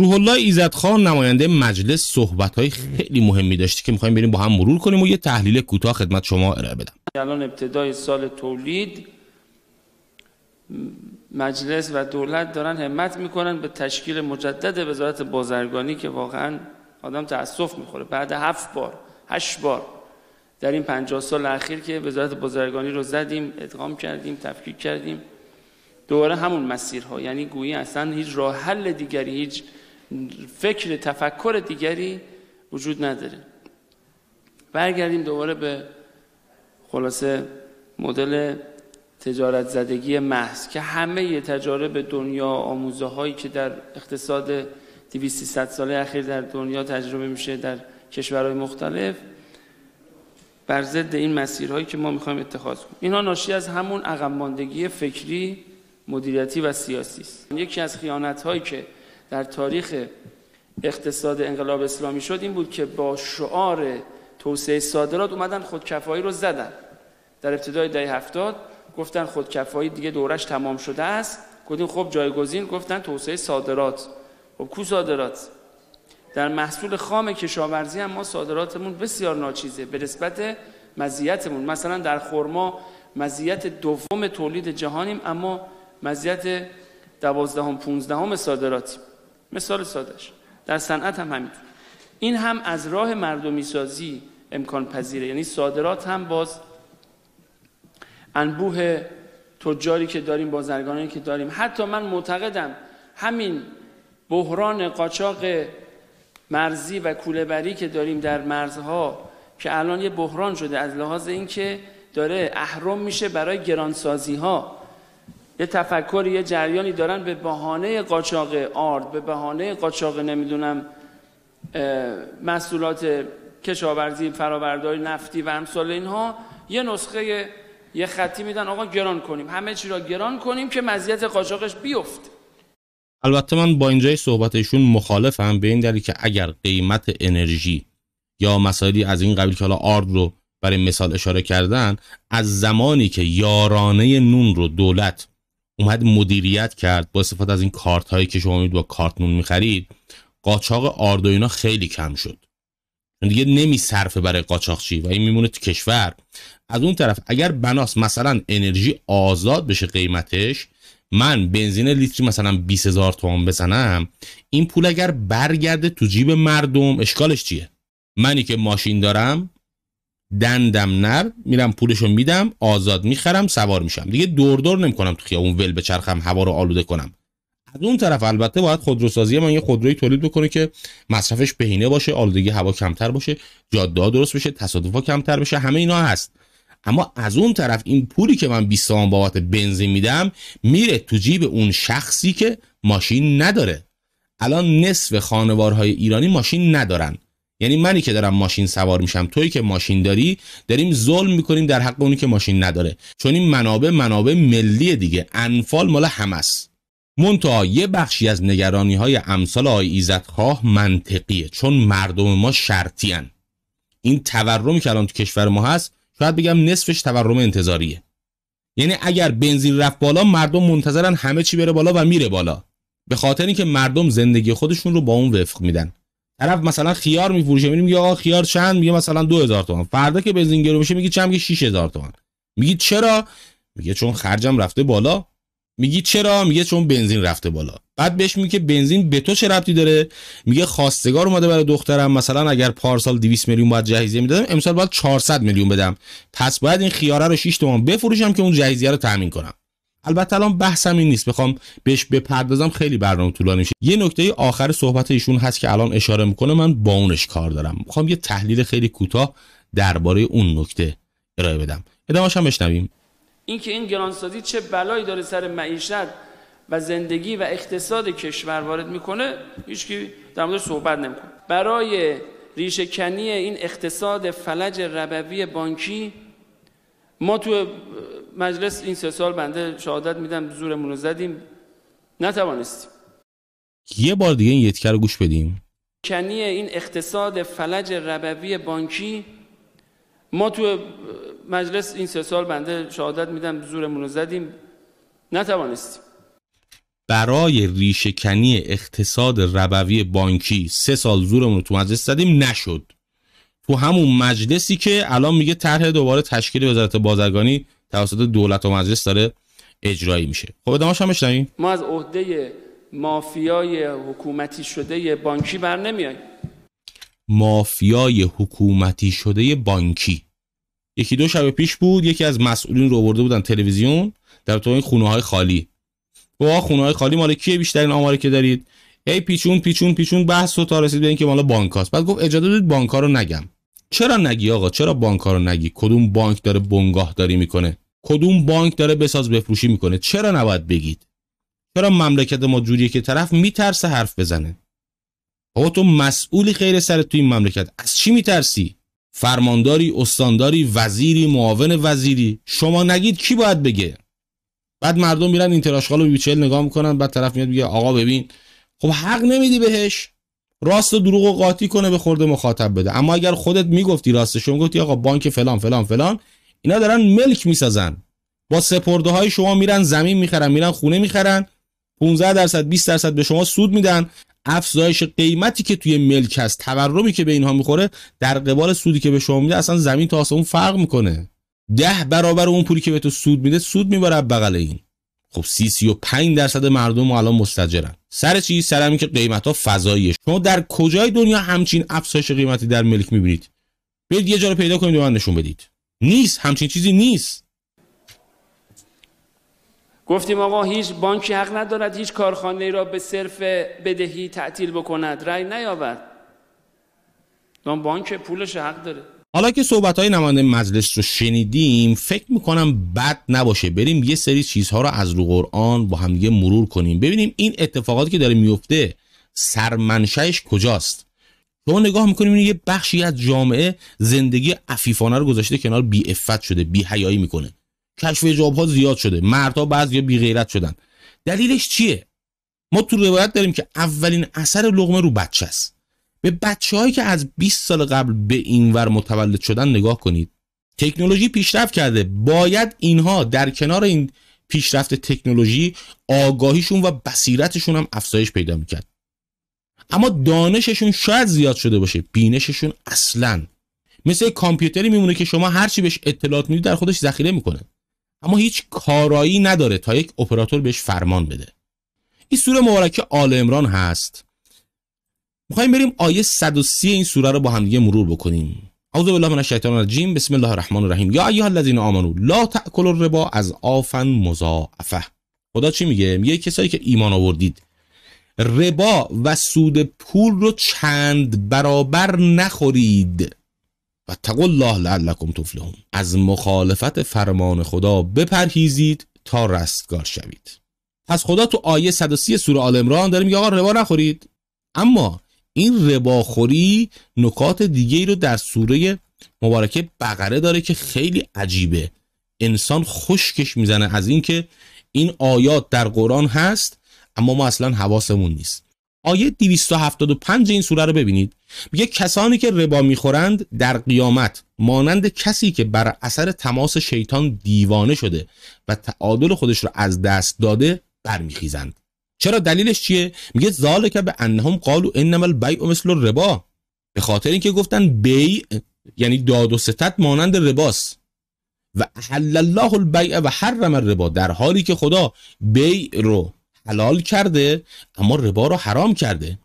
روح الله ایزدخان نماینده مجلس صحبت های خیلی مهمی داشته که میخوایم بریم با هم مرور کنیم و یه تحلیل کوتاه خدمت شما ارائه بدم الان ابتدای سال تولید مجلس و دولت دارن همت میکنن به تشکیل مجدد وزارت بازرگانی که واقعا آدم تأسف میخوره بعد هفت بار هشت بار در این پنجاه سال اخیر که وزارت بازرگانی رو زدیم ادغام کردیم تفکیک کردیم دوباره همون مسیرها یعنی گویی اصلا هیچ راه حل دیگری هیچ فکر تفکر دیگری وجود نداره برگردیم دوباره به خلاصه مدل تجارت زدگی محض که همه تجارب دنیا آموزه هایی که در اقتصاد 200 ساله اخیر در دنیا تجربه میشه در کشورهای مختلف بر ضد این مسیرهایی که ما میخوایم اتخاذ کنیم اینها ناشی از همون عقب فکری مدیریتی و سیاسی است یکی از خیانت هایی که در تاریخ اقتصاد انقلاب اسلامی شد این بود که با شعار توسعه صادرات اومدن خودکفایی رو زدن در ابتدای دهه هفتاد گفتن خودکفایی دیگه دورش تمام شده است گفتیم خب جایگزین گفتن توسعه صادرات خب کو صادرات در محصول خام کشاورزی هم ما صادراتمون بسیار ناچیزه به نسبت مزیتمون مثلا در خرما مزیت دوم تولید جهانیم اما مزیت دوازدهم پونزدهم صادراتیم مثال سادش در صنعت هم همین این هم از راه مردمی سازی امکان پذیره یعنی صادرات هم باز انبوه تجاری که داریم بازرگانانی که داریم حتی من معتقدم همین بحران قاچاق مرزی و کولهبری که داریم در مرزها که الان یه بحران شده از لحاظ اینکه داره اهرم میشه برای گرانسازی ها یه تفکر یه جریانی دارن به بهانه قاچاق آرد به بهانه قاچاق نمیدونم مسئولات کشاورزی فراورداری، نفتی و امثال اینها یه نسخه یه خطی میدن آقا گران کنیم همه چی را گران کنیم که مزیت قاچاقش بیفت البته من با اینجای صحبتشون مخالفم به این دلیل که اگر قیمت انرژی یا مسائلی از این قبیل که حالا آرد رو برای مثال اشاره کردن از زمانی که یارانه نون رو دولت اومد مدیریت کرد با استفاده از این کارت هایی که شما با کارت نون میخرید قاچاق آردوینا خیلی کم شد دیگه نمیصرفه برای قاچاقچی و این میمونه تو کشور از اون طرف اگر بناس مثلا انرژی آزاد بشه قیمتش من بنزین لیتری مثلا 20 هزار تومان بزنم این پول اگر برگرده تو جیب مردم اشکالش چیه منی که ماشین دارم دندم نر میرم پولشو میدم آزاد میخرم سوار میشم دیگه دور دور نمیکنم تو خیابون ول بچرخم هوا رو آلوده کنم از اون طرف البته باید خودروسازی من یه خودروی تولید بکنه که مصرفش بهینه باشه آلودگی هوا کمتر باشه جاده درست بشه تصادفا کمتر بشه همه اینا هست اما از اون طرف این پولی که من 20 تومن بابت بنزین میدم میره تو جیب اون شخصی که ماشین نداره الان نصف خانوارهای ایرانی ماشین ندارن یعنی منی که دارم ماشین سوار میشم تویی که ماشین داری داریم ظلم میکنیم در حق اونی که ماشین نداره چون این منابع منابع ملی دیگه انفال مال همست منتها یه بخشی از نگرانی های امثال آی ها منطقیه چون مردم ما شرطی هن. این تورمی که الان تو کشور ما هست شاید بگم نصفش تورم انتظاریه یعنی اگر بنزین رفت بالا مردم منتظرن همه چی بره بالا و میره بالا به خاطر اینکه مردم زندگی خودشون رو با اون وفق میدن طرف مثلا خیار میفروشه میگه آقا خیار چند میگه مثلا 2000 تومان فردا که بنزین گرون میشه میگه چند میگه 6000 تومان میگی چرا میگه چون خرجم رفته بالا میگی چرا میگه چون بنزین رفته بالا بعد بهش میگه بنزین به تو چه ربطی داره میگه خواستگار اومده برای دخترم مثلا اگر پارسال 200 میلیون باید جهیزیه میدادم امسال باید 400 میلیون بدم پس باید این خیاره رو 6 تومان بفروشم که اون جهیزیه رو تامین کنم البته الان بحثم این نیست بخوام بهش بپردازم خیلی برنامه طولانی میشه یه نکته آخر صحبت ایشون هست که الان اشاره میکنه من با اونش کار دارم میخوام یه تحلیل خیلی کوتاه درباره اون نکته ارائه بدم ادامهش هم بشنویم اینکه این گرانسازی چه بلایی داره سر معیشت و زندگی و اقتصاد کشور وارد میکنه هیچکی در موردش صحبت نمیکنه برای ریشه کنی این اقتصاد فلج ربوی بانکی ما تو مجلس این سه سال بنده شهادت میدم زورمون رو زدیم نتوانستیم یه بار دیگه این یتکر رو گوش بدیم کنی این اقتصاد فلج ربوی بانکی ما تو مجلس این سه سال بنده شهادت میدم زورمون رو زدیم نتوانستیم برای ریشهکنی اقتصاد ربوی بانکی سه سال زورمون رو تو مجلس زدیم نشد تو همون مجلسی که الان میگه طرح دوباره تشکیل وزارت بازرگانی توسط دولت و مجلس داره اجرایی میشه خب ادامه‌ش هم بشنویم ما از عهده مافیای حکومتی شده بانکی بر نمیاییم مافیای حکومتی شده بانکی یکی دو شب پیش بود یکی از مسئولین رو ورده بودن تلویزیون در تو این خونه های خالی با خب، خونه های خالی مال کیه بیشترین آماری که دارید ای پیچون پیچون پیچون بحث و تا رسید به اینکه مال بانک بعد گفت اجازه بدید بانک رو نگم چرا نگی آقا چرا بانک رو نگی کدوم بانک داره بنگاه داری میکنه کدوم بانک داره بساز بفروشی میکنه چرا نباید بگید چرا مملکت ما جوریه که طرف میترسه حرف بزنه آقا تو مسئولی خیر سر تو این مملکت از چی میترسی فرمانداری استانداری وزیری معاون وزیری شما نگید کی باید بگه بعد مردم میرن این تراشقال بیچل نگاه میکنن بعد طرف میاد میگه آقا ببین خب حق نمیدی بهش راست و دروغ و قاطی کنه به خورده مخاطب بده اما اگر خودت میگفتی راستش میگفتی آقا بانک فلان فلان فلان اینا دارن ملک میسازن با سپرده های شما میرن زمین میخرن میرن خونه میخرن 15 درصد 20 درصد به شما سود میدن افزایش قیمتی که توی ملک هست تورمی که به اینها میخوره در قبال سودی که به شما میده اصلا زمین تا اون فرق میکنه ده برابر اون پولی که به تو سود میده سود میبره بغل این خب 30 سی درصد مردم الان مستجرن سر چی سر همین که قیمت ها فضاییه شما در کجای دنیا همچین افزایش قیمتی در ملک میبینید برید یه جا رو پیدا کنید و نشون بدید نیست همچین چیزی نیست گفتیم آقا هیچ بانکی حق ندارد هیچ کارخانه را به صرف بدهی تعطیل بکند رأی نیاورد دان بانک پولش حق داره حالا که صحبت های نماینده مجلس رو شنیدیم فکر میکنم بد نباشه بریم یه سری چیزها رو از رو قرآن با همدیگه مرور کنیم ببینیم این اتفاقاتی که داره میفته سرمنشهش کجاست ما نگاه میکنیم این یه بخشی از جامعه زندگی عفیفانه رو گذاشته کنار بی افت شده بی حیایی میکنه کشف جاب ها زیاد شده مردها بعضیا بی غیرت شدن دلیلش چیه ما تو روایت داریم که اولین اثر لغمه رو بچه است به بچه هایی که از 20 سال قبل به اینور متولد شدن نگاه کنید تکنولوژی پیشرفت کرده باید اینها در کنار این پیشرفت تکنولوژی آگاهیشون و بصیرتشون هم افزایش پیدا میکرد اما دانششون شاید زیاد شده باشه بینششون اصلا مثل کامپیوتری میمونه که شما هرچی بهش اطلاعات میدید در خودش ذخیره میکنه اما هیچ کارایی نداره تا یک اپراتور بهش فرمان بده این سوره مبارکه آل عمران هست میخوایم بریم آیه 130 این سوره رو با هم دیگه مرور بکنیم اعوذ بالله من الشیطان الرجیم بسم الله الرحمن الرحیم یا ایها الذین آمنو لا تاكلوا الربا از آفن مضاعفه خدا چی میگه میگه کسایی که ایمان آوردید ربا و سود پول رو چند برابر نخورید و تقول الله لعلکم تفلحون از مخالفت فرمان خدا بپرهیزید تا رستگار شوید پس خدا تو آیه 130 سوره آل عمران داره میگه آقا ربا نخورید اما این رباخوری نکات دیگه ای رو در سوره مبارکه بقره داره که خیلی عجیبه انسان خشکش میزنه از اینکه این آیات در قرآن هست اما ما اصلا حواسمون نیست آیه 275 این سوره رو ببینید میگه کسانی که ربا میخورند در قیامت مانند کسی که بر اثر تماس شیطان دیوانه شده و تعادل خودش رو از دست داده برمیخیزند چرا دلیلش چیه میگه ذالک به انهم قالوا انما البیع مثل الربا به خاطر اینکه گفتن بیع یعنی داد و ستت مانند رباس و حل الله البیع و حرم الربا در حالی که خدا بیع رو حلال کرده اما ربا رو حرام کرده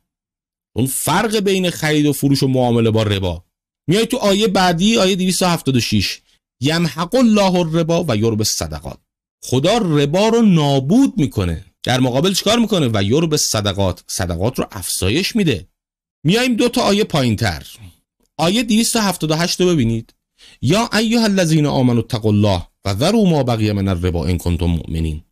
اون فرق بین خرید و فروش و معامله با ربا میای تو آیه بعدی آیه 276 یمحق الله الربا و یرب صدقات خدا ربا رو نابود میکنه در مقابل چیکار میکنه و یرب صدقات صدقات رو افزایش میده میایم دو تا آیه پایینتر آیه 278 رو ببینید یا ایها الذین آمنوا اتقوا الله و ذروا ما بقی من الربا ان کنتم مؤمنین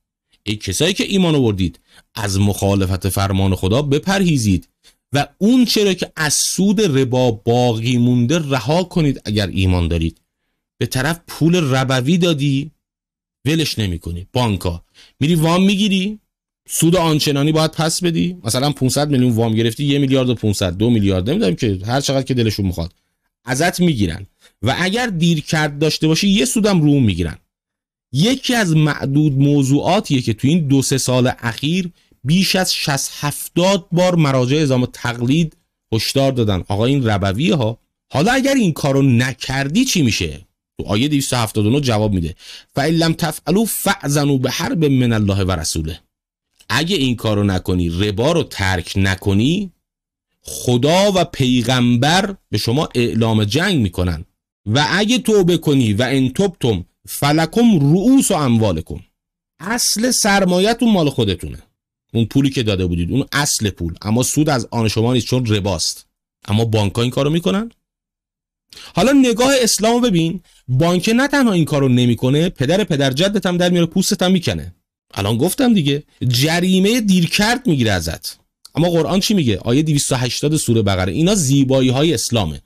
ای کسایی که ایمان آوردید از مخالفت فرمان خدا بپرهیزید و اون چرا که از سود ربا باقی مونده رها کنید اگر ایمان دارید به طرف پول ربوی دادی ولش نمی کنی بانکا میری وام میگیری سود آنچنانی باید پس بدی مثلا 500 میلیون وام گرفتی یه میلیارد و 500 دو میلیارد نمیدونم که هر چقدر که دلشون میخواد ازت میگیرن و اگر دیر کرد داشته باشی یه سودم رو میگیرن یکی از معدود موضوعاتیه که تو این دو سه سال اخیر بیش از 60 70 بار مراجع ازام تقلید هشدار دادن آقا این ربوی ها حالا اگر این کارو نکردی چی میشه تو آیه 279 جواب میده فئن لم تفعلوا فاذنوا به حرب من الله و رسوله اگه این کارو نکنی ربا رو ترک نکنی خدا و پیغمبر به شما اعلام جنگ میکنن و اگه توبه کنی و انتوبتم فلکم رؤوس و اموالکم اصل سرمایتون مال خودتونه اون پولی که داده بودید اون اصل پول اما سود از آن شما نیست چون رباست اما بانک این کارو میکنن حالا نگاه اسلام ببین بانک نه تنها این کارو نمیکنه پدر پدر جدت هم در میاره پوستت هم میکنه الان گفتم دیگه جریمه دیرکرد میگیره ازت اما قرآن چی میگه آیه 280 سوره بقره اینا زیبایی های اسلامه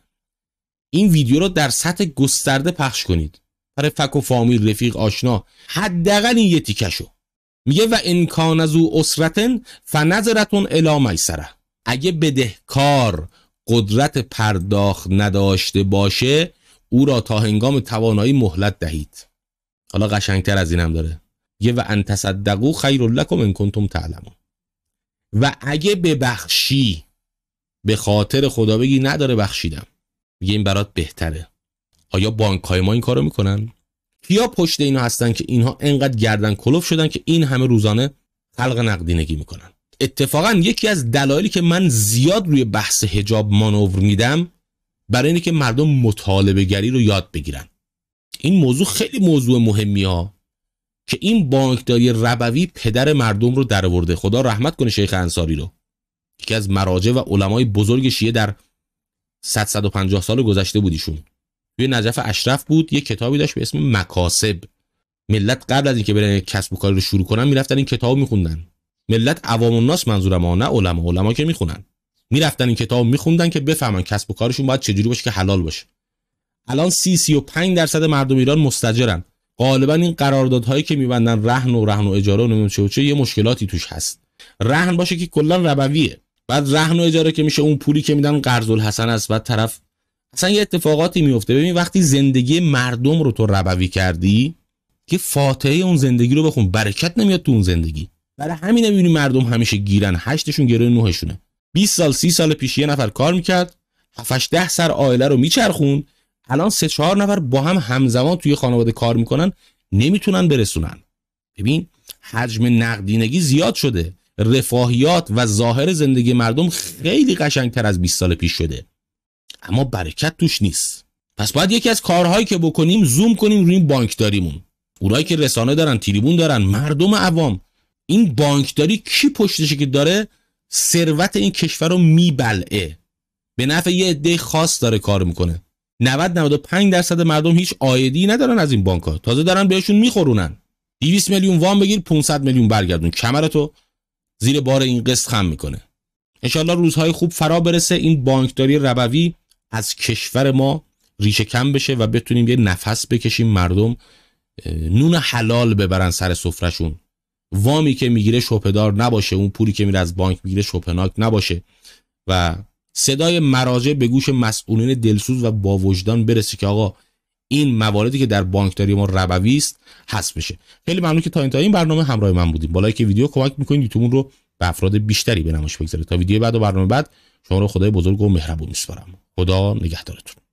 این ویدیو رو در سطح گسترده پخش کنید برای فک و فامیل رفیق آشنا حداقل این یه تیکشو میگه و انکان از او اسرتن فنظرتون الا میسره اگه بدهکار قدرت پرداخت نداشته باشه او را تا هنگام توانایی مهلت دهید حالا قشنگتر از اینم داره یه و ان تصدقو خیر لکم ان کنتم تعلمون و اگه ببخشی به خاطر خدا بگی نداره بخشیدم میگه این برات بهتره آیا بانک های ما این کارو میکنن کیا پشت اینا هستن که اینها انقدر گردن کلف شدن که این همه روزانه خلق نقدینگی میکنن اتفاقا یکی از دلایلی که من زیاد روی بحث حجاب مانور میدم برای اینه که مردم مطالبه گری رو یاد بگیرن این موضوع خیلی موضوع مهمی ها که این بانکداری ربوی پدر مردم رو درآورده خدا رحمت کنه شیخ انصاری رو یکی از مراجع و علمای بزرگ شیعه در 150 سال گذشته بودیشون. توی نجف اشرف بود یه کتابی داشت به اسم مکاسب ملت قبل از اینکه برن کسب و کار رو شروع کنن میرفتن این کتاب میخوندن ملت عوام الناس منظورم ها نه علما علما که میخونن میرفتن این کتاب میخوندن که بفهمن کسب و کارشون باید چجوری باشه که حلال باشه الان 30 35 درصد مردم ایران مستجرن غالبا این قراردادهایی که میبندن رهن و رهن و اجاره و نمیدونم چه چه یه مشکلاتی توش هست رهن باشه که کلا ربویه بعد رهن و اجاره که میشه اون پولی که میدن قرض الحسن است بعد طرف اصلا یه اتفاقاتی میفته ببین وقتی زندگی مردم رو تو ربوی کردی که فاتحه اون زندگی رو بخون برکت نمیاد تو اون زندگی برای همین میبینی مردم همیشه گیرن هشتشون گره نوهشونه 20 سال 30 سال پیش یه نفر کار میکرد 7 ده سر عائله رو میچرخون الان سه چهار نفر با هم همزمان توی خانواده کار میکنن نمیتونن برسونن ببین حجم نقدینگی زیاد شده رفاهیات و ظاهر زندگی مردم خیلی قشنگتر از 20 سال پیش شده اما برکت توش نیست پس باید یکی از کارهایی که بکنیم زوم کنیم روی این بانکداریمون اونایی که رسانه دارن تریبون دارن مردم عوام این بانکداری کی پشتشه که داره ثروت این کشور رو میبلعه به نفع یه عده خاص داره کار میکنه 90 95 درصد مردم هیچ آیدی ندارن از این بانک ها تازه دارن بهشون میخورونن 200 میلیون وام بگیر 500 میلیون برگردون کمرتو زیر بار این قسط خم میکنه انشالله روزهای خوب فرا برسه این بانکداری ربوی از کشور ما ریشه کم بشه و بتونیم یه نفس بکشیم مردم نون حلال ببرن سر سفرشون وامی که میگیره شپدار نباشه اون پولی که میره از بانک میگیره شپناک نباشه و صدای مراجع به گوش مسئولین دلسوز و با وجدان برسه که آقا این مواردی که در بانکداری ما ربوی است حذف بشه خیلی ممنون که تا این تا این برنامه همراه من بودیم بالای که ویدیو کمک میکنید یوتیوب رو و افراد بیشتری به نمایش بگذاره تا ویدیو بعد و برنامه بعد شما رو خدای بزرگ و مهربون میسپارم خدا نگهدارتون